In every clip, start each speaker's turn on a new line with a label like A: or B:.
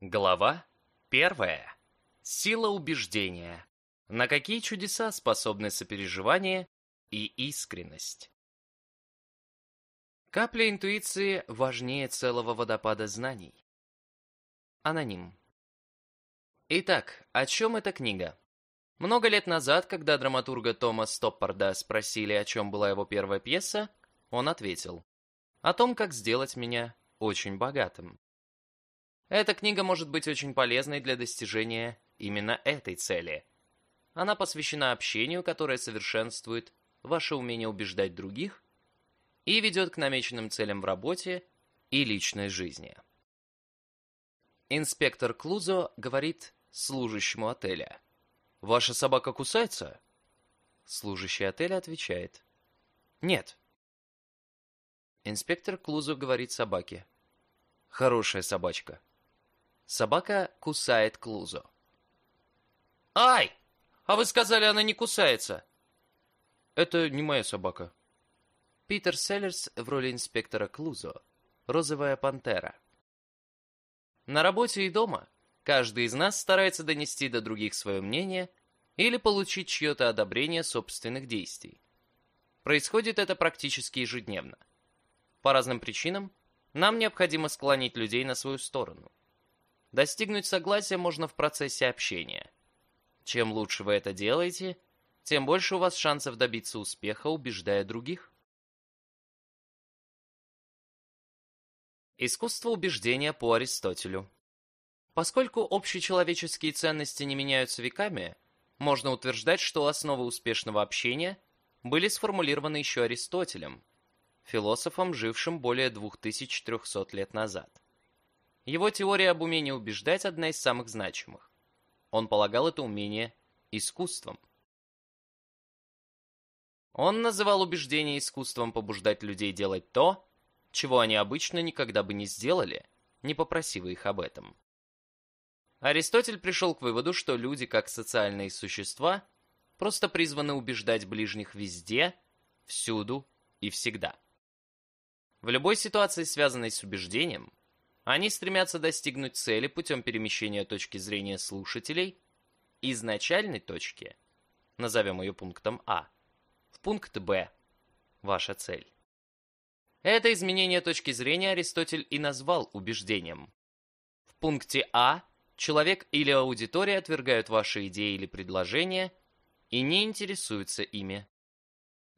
A: Глава первая. Сила убеждения. На какие чудеса способны сопереживание и искренность? Капля интуиции важнее целого водопада знаний. Аноним. Итак, о чем эта книга? Много лет назад, когда драматурга Тома Стоппарда спросили, о чем была его первая пьеса, он ответил. О том, как сделать меня очень богатым. Эта книга может быть очень полезной для достижения именно этой цели. Она посвящена общению, которое совершенствует ваше умение убеждать других и ведет к намеченным целям в работе и личной жизни. Инспектор Клузо говорит служащему отеля. «Ваша собака кусается?» Служащий отеля отвечает. «Нет». Инспектор Клузо говорит собаке. «Хорошая собачка. Собака кусает Клузо. «Ай! А вы сказали, она не кусается!» «Это не моя собака». Питер Селлерс в роли инспектора Клузо. Розовая пантера. На работе и дома каждый из нас старается донести до других свое мнение или получить чье-то одобрение собственных действий. Происходит это практически ежедневно. По разным причинам нам необходимо склонить людей на свою сторону. Достигнуть согласия можно в процессе общения. Чем лучше вы это делаете, тем больше у вас шансов добиться успеха, убеждая других. Искусство убеждения по Аристотелю. Поскольку общечеловеческие ценности не меняются веками, можно утверждать, что основы успешного общения были сформулированы еще Аристотелем, философом, жившим более 2300 лет назад. Его теория об умении убеждать одна из самых значимых. Он полагал это умение искусством. Он называл убеждение искусством побуждать людей делать то, чего они обычно никогда бы не сделали, не попросив их об этом. Аристотель пришел к выводу, что люди, как социальные существа, просто призваны убеждать ближних везде, всюду и всегда. В любой ситуации, связанной с убеждением, они стремятся достигнуть цели путем перемещения точки зрения слушателей изначальной точки, назовем ее пунктом А, в пункт Б, ваша цель. Это изменение точки зрения Аристотель и назвал убеждением. В пункте А человек или аудитория отвергают ваши идеи или предложения и не интересуются ими.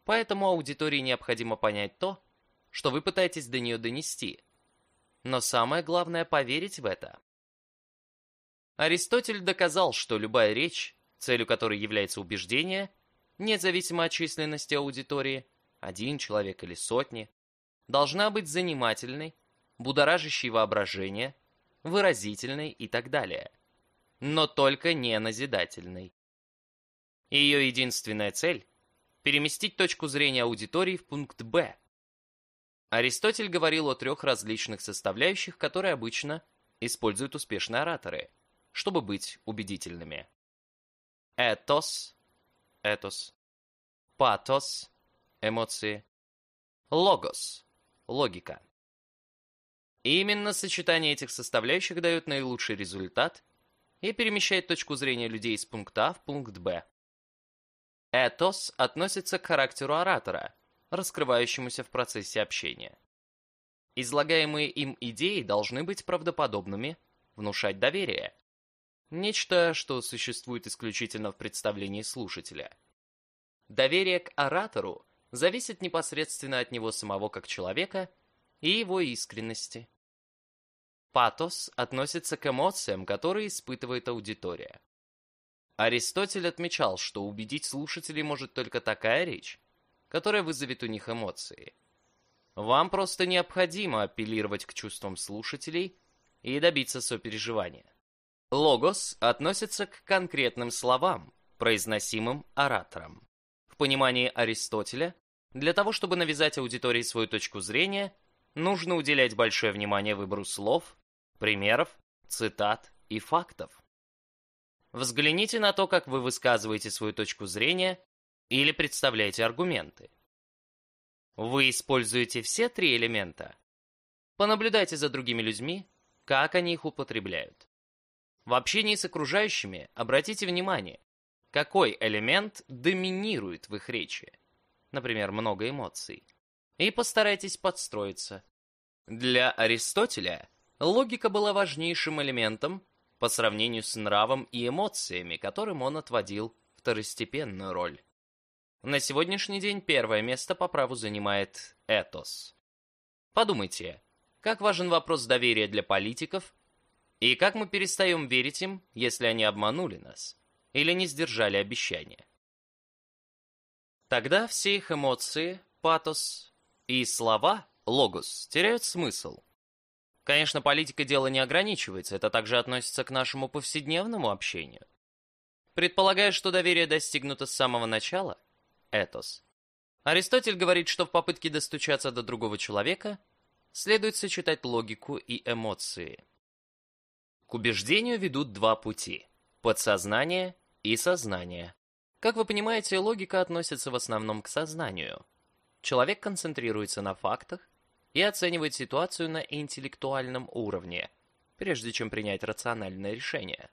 A: Поэтому аудитории необходимо понять то, что вы пытаетесь до нее донести – но самое главное – поверить в это. Аристотель доказал, что любая речь, целью которой является убеждение, независимо от численности аудитории, один человек или сотни, должна быть занимательной, будоражащей воображение, выразительной и так далее. Но только не назидательной. Ее единственная цель – переместить точку зрения аудитории в пункт «Б», Аристотель говорил о трех различных составляющих, которые обычно используют успешные ораторы, чтобы быть убедительными. Этос – этос. Патос – эмоции. Логос – логика. именно сочетание этих составляющих дает наилучший результат и перемещает точку зрения людей с пункта А в пункт Б. Этос относится к характеру оратора – раскрывающемуся в процессе общения. Излагаемые им идеи должны быть правдоподобными, внушать доверие. Нечто, что существует исключительно в представлении слушателя. Доверие к оратору зависит непосредственно от него самого как человека и его искренности. Патос относится к эмоциям, которые испытывает аудитория. Аристотель отмечал, что убедить слушателей может только такая речь, которое вызовет у них эмоции. Вам просто необходимо апеллировать к чувствам слушателей и добиться сопереживания. Логос относится к конкретным словам, произносимым оратором. В понимании Аристотеля, для того, чтобы навязать аудитории свою точку зрения, нужно уделять большое внимание выбору слов, примеров, цитат и фактов. Взгляните на то, как вы высказываете свою точку зрения или представляйте аргументы. Вы используете все три элемента. Понаблюдайте за другими людьми, как они их употребляют. В общении с окружающими обратите внимание, какой элемент доминирует в их речи. Например, много эмоций. И постарайтесь подстроиться. Для Аристотеля логика была важнейшим элементом по сравнению с нравом и эмоциями, которым он отводил второстепенную роль. На сегодняшний день первое место по праву занимает «Этос». Подумайте, как важен вопрос доверия для политиков и как мы перестаем верить им, если они обманули нас или не сдержали обещания. Тогда все их эмоции, патос и слова, логос, теряют смысл. Конечно, политика дело не ограничивается, это также относится к нашему повседневному общению. Предполагая, что доверие достигнуто с самого начала – этос. Аристотель говорит, что в попытке достучаться до другого человека следует сочетать логику и эмоции. К убеждению ведут два пути – подсознание и сознание. Как вы понимаете, логика относится в основном к сознанию. Человек концентрируется на фактах и оценивает ситуацию на интеллектуальном уровне, прежде чем принять рациональное решение.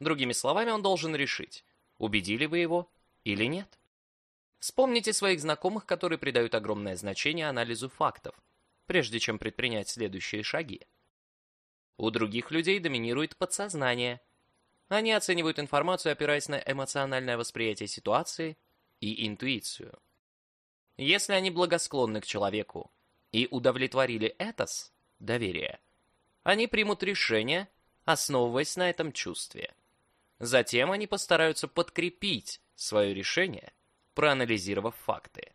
A: Другими словами, он должен решить, убедили вы его или нет. Вспомните своих знакомых, которые придают огромное значение анализу фактов, прежде чем предпринять следующие шаги. У других людей доминирует подсознание. Они оценивают информацию, опираясь на эмоциональное восприятие ситуации и интуицию. Если они благосклонны к человеку и удовлетворили этос, доверие, они примут решение, основываясь на этом чувстве. Затем они постараются подкрепить свое решение проанализировав факты.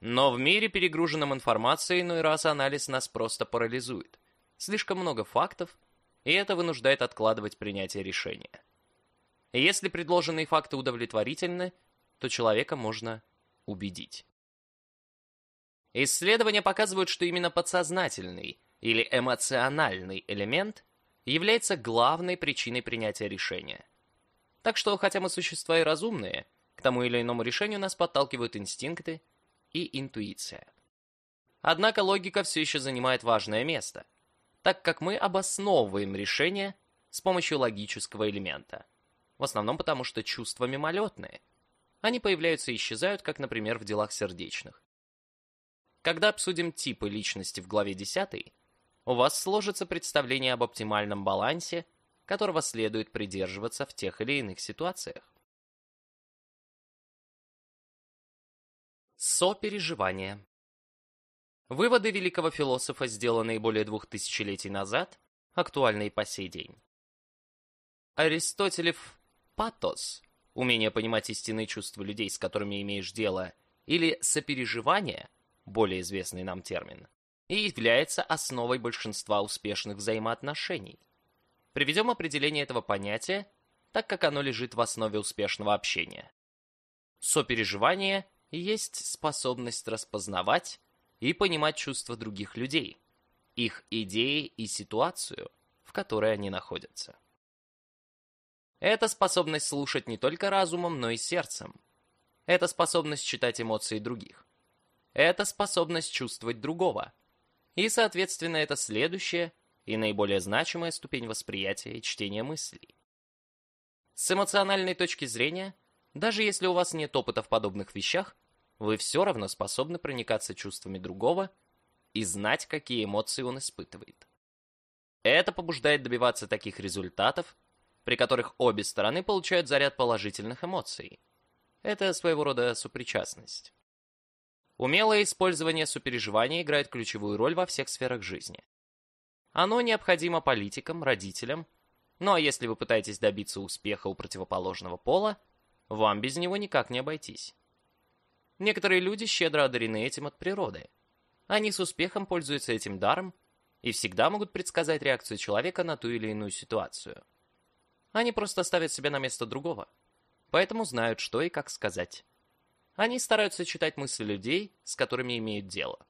A: Но в мире, перегруженном информацией, ну иной раз анализ нас просто парализует. Слишком много фактов, и это вынуждает откладывать принятие решения. Если предложенные факты удовлетворительны, то человека можно убедить. Исследования показывают, что именно подсознательный или эмоциональный элемент является главной причиной принятия решения. Так что, хотя мы существа и разумные, к тому или иному решению нас подталкивают инстинкты и интуиция. Однако логика все еще занимает важное место, так как мы обосновываем решение с помощью логического элемента. В основном потому, что чувства мимолетные. Они появляются и исчезают, как, например, в делах сердечных. Когда обсудим типы личности в главе 10, у вас сложится представление об оптимальном балансе, которого следует придерживаться в тех или иных ситуациях. Сопереживание. Выводы великого философа, сделанные более двух тысячелетий назад, актуальны и по сей день. Аристотелев «патос» — умение понимать истинные чувства людей, с которыми имеешь дело, или «сопереживание» — более известный нам термин, и является основой большинства успешных взаимоотношений. Приведем определение этого понятия, так как оно лежит в основе успешного общения. Сопереживание — есть способность распознавать и понимать чувства других людей, их идеи и ситуацию, в которой они находятся. Это способность слушать не только разумом, но и сердцем. Это способность читать эмоции других. Это способность чувствовать другого. И, соответственно, это следующая и наиболее значимая ступень восприятия и чтения мыслей. С эмоциональной точки зрения, даже если у вас нет опыта в подобных вещах, вы все равно способны проникаться чувствами другого и знать, какие эмоции он испытывает. Это побуждает добиваться таких результатов, при которых обе стороны получают заряд положительных эмоций. Это своего рода супричастность. Умелое использование супереживания играет ключевую роль во всех сферах жизни. Оно необходимо политикам, родителям, ну а если вы пытаетесь добиться успеха у противоположного пола, вам без него никак не обойтись. Некоторые люди щедро одарены этим от природы. Они с успехом пользуются этим даром и всегда могут предсказать реакцию человека на ту или иную ситуацию. Они просто ставят себя на место другого, поэтому знают, что и как сказать. Они стараются читать мысли людей, с которыми имеют дело.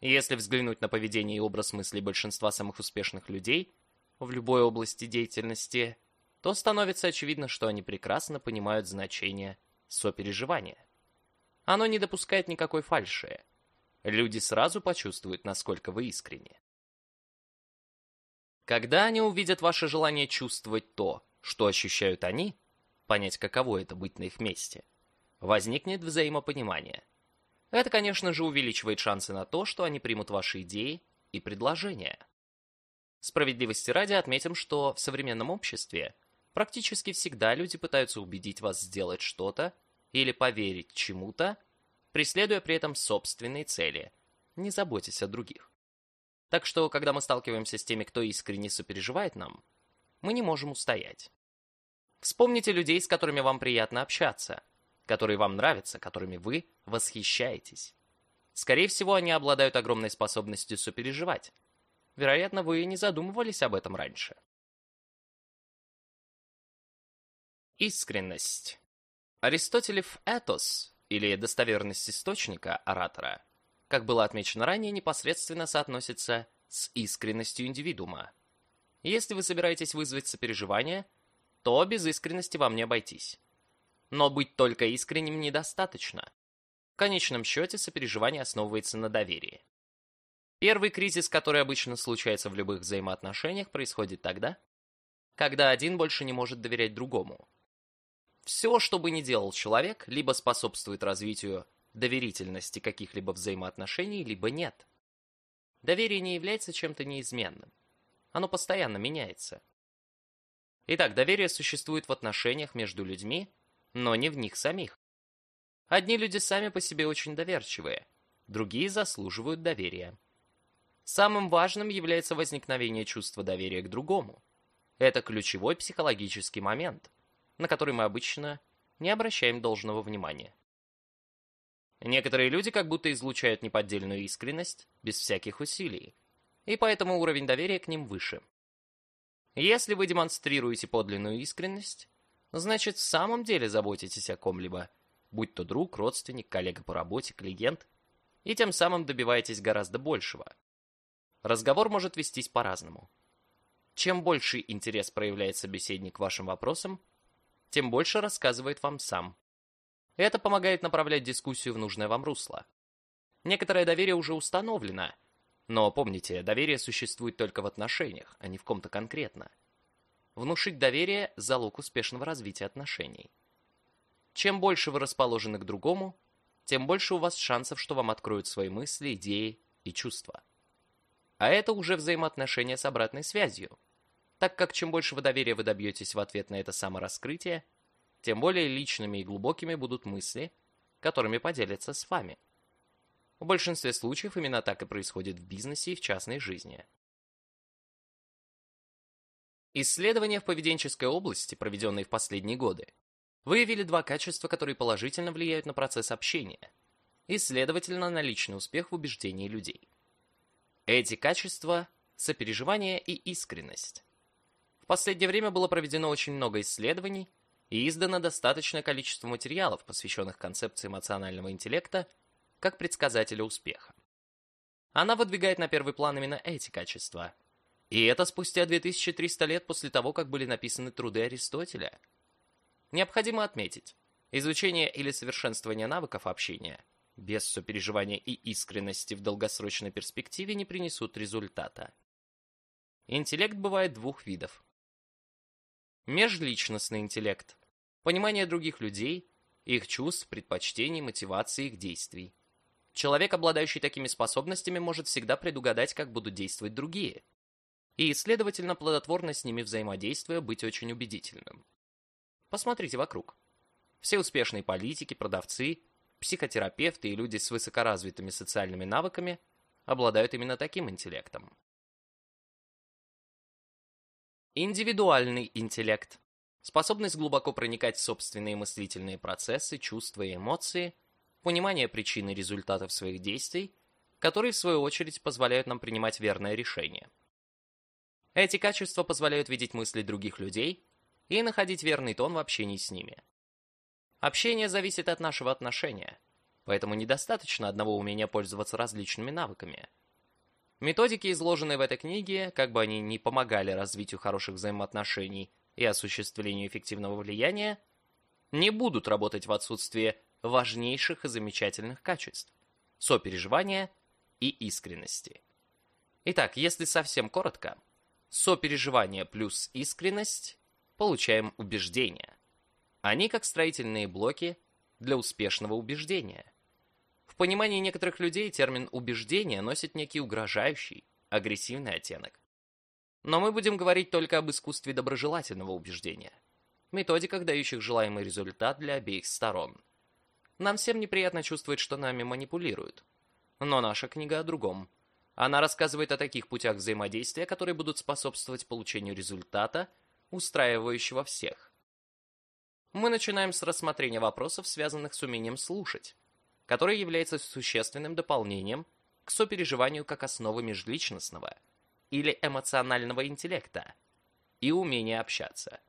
A: если взглянуть на поведение и образ мыслей большинства самых успешных людей в любой области деятельности, то становится очевидно, что они прекрасно понимают значение сопереживания. Оно не допускает никакой фальши. Люди сразу почувствуют, насколько вы искренни. Когда они увидят ваше желание чувствовать то, что ощущают они, понять, каково это быть на их месте, возникнет взаимопонимание. Это, конечно же, увеличивает шансы на то, что они примут ваши идеи и предложения. Справедливости ради отметим, что в современном обществе практически всегда люди пытаются убедить вас сделать что-то, или поверить чему-то, преследуя при этом собственные цели, не заботясь о других. Так что, когда мы сталкиваемся с теми, кто искренне сопереживает нам, мы не можем устоять. Вспомните людей, с которыми вам приятно общаться, которые вам нравятся, которыми вы восхищаетесь. Скорее всего, они обладают огромной способностью сопереживать. Вероятно, вы и не задумывались об этом раньше. Искренность. Аристотелев «этос» или достоверность источника оратора, как было отмечено ранее, непосредственно соотносится с искренностью индивидуума. Если вы собираетесь вызвать сопереживание, то без искренности вам не обойтись. Но быть только искренним недостаточно. В конечном счете сопереживание основывается на доверии. Первый кризис, который обычно случается в любых взаимоотношениях, происходит тогда, когда один больше не может доверять другому. Все, что бы ни делал человек, либо способствует развитию доверительности каких-либо взаимоотношений, либо нет. Доверие не является чем-то неизменным. Оно постоянно меняется. Итак, доверие существует в отношениях между людьми, но не в них самих. Одни люди сами по себе очень доверчивые, другие заслуживают доверия. Самым важным является возникновение чувства доверия к другому. Это ключевой психологический момент на который мы обычно не обращаем должного внимания. Некоторые люди как будто излучают неподдельную искренность без всяких усилий, и поэтому уровень доверия к ним выше. Если вы демонстрируете подлинную искренность, значит в самом деле заботитесь о ком-либо, будь то друг, родственник, коллега по работе, клиент, и тем самым добиваетесь гораздо большего. Разговор может вестись по-разному. Чем больше интерес проявляет собеседник вашим вопросам, тем больше рассказывает вам сам. Это помогает направлять дискуссию в нужное вам русло. Некоторое доверие уже установлено, но помните, доверие существует только в отношениях, а не в ком-то конкретно. Внушить доверие – залог успешного развития отношений. Чем больше вы расположены к другому, тем больше у вас шансов, что вам откроют свои мысли, идеи и чувства. А это уже взаимоотношения с обратной связью – так как чем большего доверия вы добьетесь в ответ на это самораскрытие, тем более личными и глубокими будут мысли, которыми поделятся с вами. В большинстве случаев именно так и происходит в бизнесе и в частной жизни. Исследования в поведенческой области, проведенные в последние годы, выявили два качества, которые положительно влияют на процесс общения и, следовательно, на личный успех в убеждении людей. Эти качества – сопереживание и искренность. В последнее время было проведено очень много исследований и издано достаточное количество материалов, посвященных концепции эмоционального интеллекта как предсказателя успеха. Она выдвигает на первый план именно эти качества. И это спустя 2300 лет после того, как были написаны труды Аристотеля. Необходимо отметить, изучение или совершенствование навыков общения без сопереживания и искренности в долгосрочной перспективе не принесут результата. Интеллект бывает двух видов Межличностный интеллект. Понимание других людей, их чувств, предпочтений, мотивации их действий. Человек, обладающий такими способностями, может всегда предугадать, как будут действовать другие. И, следовательно, плодотворно с ними взаимодействуя быть очень убедительным. Посмотрите вокруг. Все успешные политики, продавцы, психотерапевты и люди с высокоразвитыми социальными навыками обладают именно таким интеллектом. Индивидуальный интеллект. Способность глубоко проникать в собственные мыслительные процессы, чувства и эмоции, понимание причин и результатов своих действий, которые в свою очередь позволяют нам принимать верное решение. Эти качества позволяют видеть мысли других людей и находить верный тон в общении с ними. Общение зависит от нашего отношения, поэтому недостаточно одного умения пользоваться различными навыками – Методики, изложенные в этой книге, как бы они ни помогали развитию хороших взаимоотношений и осуществлению эффективного влияния, не будут работать в отсутствие важнейших и замечательных качеств – сопереживания и искренности. Итак, если совсем коротко, сопереживание плюс искренность получаем убеждение. Они как строительные блоки для успешного убеждения – в понимании некоторых людей термин «убеждение» носит некий угрожающий, агрессивный оттенок. Но мы будем говорить только об искусстве доброжелательного убеждения, методиках, дающих желаемый результат для обеих сторон. Нам всем неприятно чувствовать, что нами манипулируют. Но наша книга о другом. Она рассказывает о таких путях взаимодействия, которые будут способствовать получению результата, устраивающего всех. Мы начинаем с рассмотрения вопросов, связанных с умением слушать который является существенным дополнением к сопереживанию как основы межличностного или эмоционального интеллекта и умения общаться.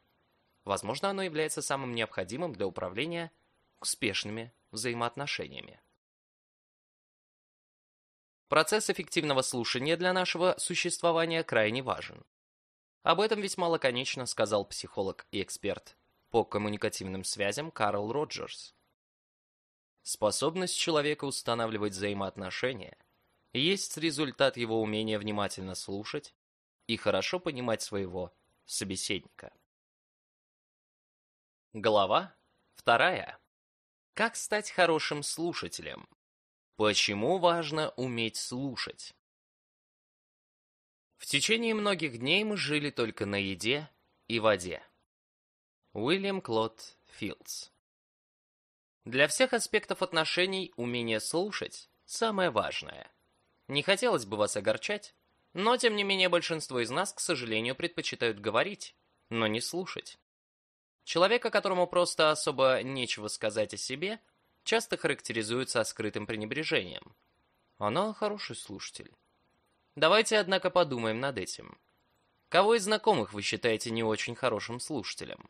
A: Возможно, оно является самым необходимым для управления успешными взаимоотношениями. Процесс эффективного слушания для нашего существования крайне важен. Об этом весьма лаконично сказал психолог и эксперт по коммуникативным связям Карл Роджерс. Способность человека устанавливать взаимоотношения есть результат его умения внимательно слушать и хорошо понимать своего собеседника. Глава вторая. Как стать хорошим слушателем? Почему важно уметь слушать? В течение многих дней мы жили только на еде и воде. Уильям Клод Филдс для всех аспектов отношений умение слушать – самое важное. Не хотелось бы вас огорчать, но тем не менее большинство из нас, к сожалению, предпочитают говорить, но не слушать. Человека, которому просто особо нечего сказать о себе, часто характеризуют скрытым пренебрежением. Она хороший слушатель. Давайте, однако, подумаем над этим. Кого из знакомых вы считаете не очень хорошим слушателем?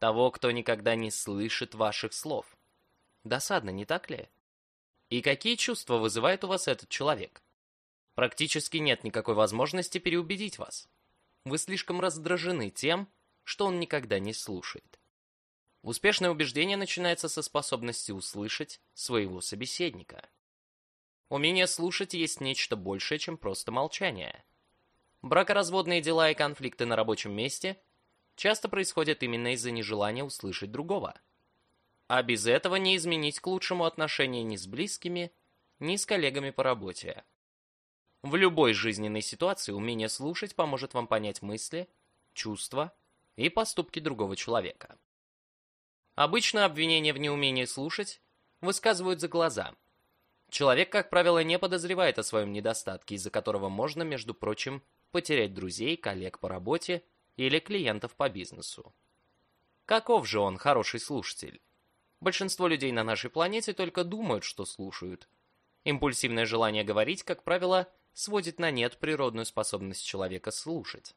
A: Того, кто никогда не слышит ваших слов – Досадно, не так ли? И какие чувства вызывает у вас этот человек? Практически нет никакой возможности переубедить вас. Вы слишком раздражены тем, что он никогда не слушает. Успешное убеждение начинается со способности услышать своего собеседника. Умение слушать есть нечто большее, чем просто молчание. Бракоразводные дела и конфликты на рабочем месте часто происходят именно из-за нежелания услышать другого – а без этого не изменить к лучшему отношения ни с близкими, ни с коллегами по работе. В любой жизненной ситуации умение слушать поможет вам понять мысли, чувства и поступки другого человека. Обычно обвинения в неумении слушать высказывают за глаза. Человек, как правило, не подозревает о своем недостатке, из-за которого можно, между прочим, потерять друзей, коллег по работе или клиентов по бизнесу. Каков же он хороший слушатель? Большинство людей на нашей планете только думают, что слушают. Импульсивное желание говорить, как правило, сводит на нет природную способность человека слушать.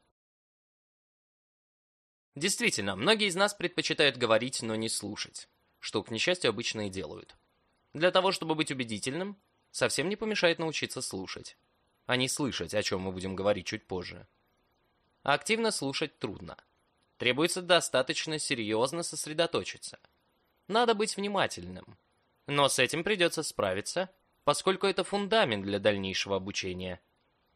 A: Действительно, многие из нас предпочитают говорить, но не слушать, что, к несчастью, обычно и делают. Для того, чтобы быть убедительным, совсем не помешает научиться слушать, а не слышать, о чем мы будем говорить чуть позже. А активно слушать трудно. Требуется достаточно серьезно сосредоточиться – надо быть внимательным. Но с этим придется справиться, поскольку это фундамент для дальнейшего обучения.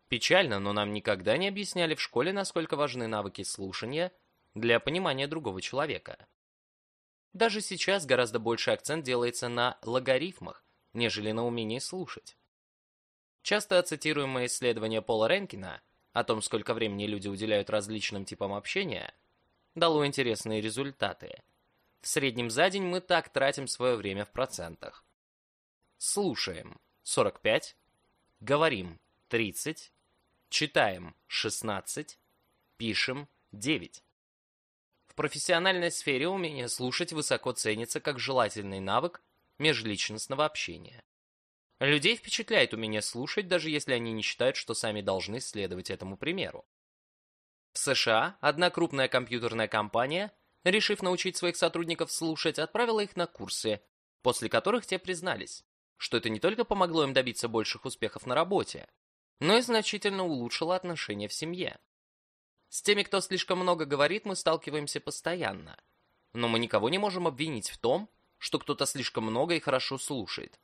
A: Печально, но нам никогда не объясняли в школе, насколько важны навыки слушания для понимания другого человека. Даже сейчас гораздо больше акцент делается на логарифмах, нежели на умении слушать. Часто цитируемое исследование Пола Ренкина о том, сколько времени люди уделяют различным типам общения, дало интересные результаты – в среднем за день мы так тратим свое время в процентах. Слушаем – 45, говорим – 30, читаем – 16, пишем – 9. В профессиональной сфере умение слушать высоко ценится как желательный навык межличностного общения. Людей впечатляет умение слушать, даже если они не считают, что сами должны следовать этому примеру. В США одна крупная компьютерная компания решив научить своих сотрудников слушать, отправила их на курсы, после которых те признались, что это не только помогло им добиться больших успехов на работе, но и значительно улучшило отношения в семье. С теми, кто слишком много говорит, мы сталкиваемся постоянно. Но мы никого не можем обвинить в том, что кто-то слишком много и хорошо слушает.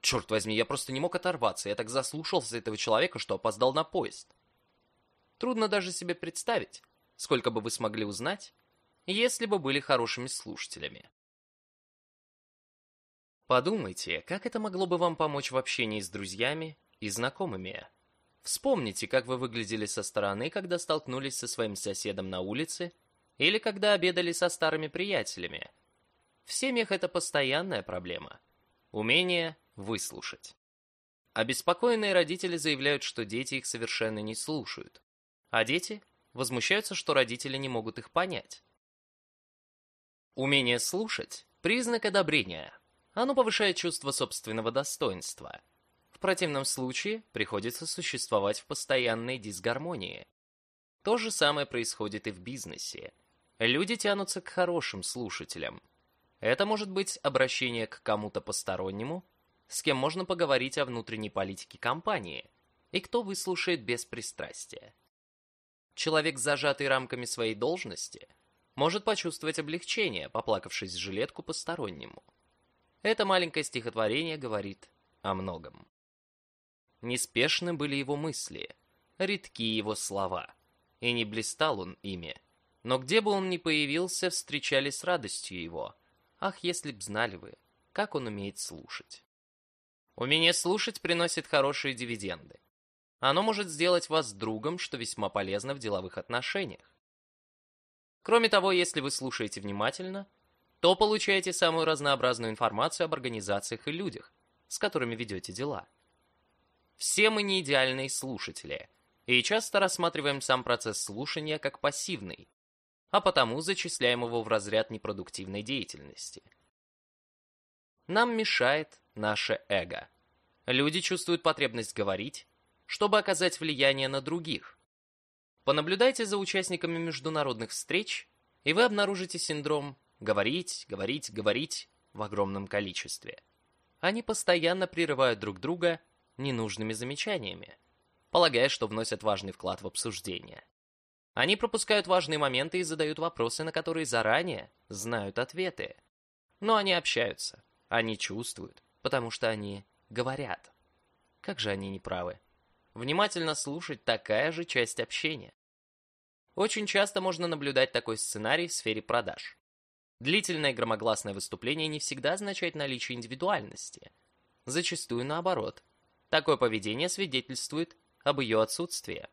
A: Черт возьми, я просто не мог оторваться, я так заслушался этого человека, что опоздал на поезд. Трудно даже себе представить, сколько бы вы смогли узнать, если бы были хорошими слушателями. Подумайте, как это могло бы вам помочь в общении с друзьями и знакомыми. Вспомните, как вы выглядели со стороны, когда столкнулись со своим соседом на улице или когда обедали со старыми приятелями. В семьях это постоянная проблема. Умение выслушать. Обеспокоенные родители заявляют, что дети их совершенно не слушают. А дети возмущаются, что родители не могут их понять. Умение слушать – признак одобрения. Оно повышает чувство собственного достоинства. В противном случае приходится существовать в постоянной дисгармонии. То же самое происходит и в бизнесе. Люди тянутся к хорошим слушателям. Это может быть обращение к кому-то постороннему, с кем можно поговорить о внутренней политике компании, и кто выслушает без пристрастия. Человек, зажатый рамками своей должности – может почувствовать облегчение, поплакавшись жилетку постороннему. Это маленькое стихотворение говорит о многом. Неспешны были его мысли, редки его слова, и не блистал он ими. Но где бы он ни появился, встречались с радостью его. Ах, если б знали вы, как он умеет слушать. Умение слушать приносит хорошие дивиденды. Оно может сделать вас другом, что весьма полезно в деловых отношениях. Кроме того, если вы слушаете внимательно, то получаете самую разнообразную информацию об организациях и людях, с которыми ведете дела. Все мы не идеальные слушатели, и часто рассматриваем сам процесс слушания как пассивный, а потому зачисляем его в разряд непродуктивной деятельности. Нам мешает наше эго. Люди чувствуют потребность говорить, чтобы оказать влияние на других, Понаблюдайте за участниками международных встреч, и вы обнаружите синдром «говорить, говорить, говорить» в огромном количестве. Они постоянно прерывают друг друга ненужными замечаниями, полагая, что вносят важный вклад в обсуждение. Они пропускают важные моменты и задают вопросы, на которые заранее знают ответы. Но они общаются, они чувствуют, потому что они говорят. Как же они неправы внимательно слушать такая же часть общения. Очень часто можно наблюдать такой сценарий в сфере продаж. Длительное громогласное выступление не всегда означает наличие индивидуальности. Зачастую наоборот. Такое поведение свидетельствует об ее отсутствии.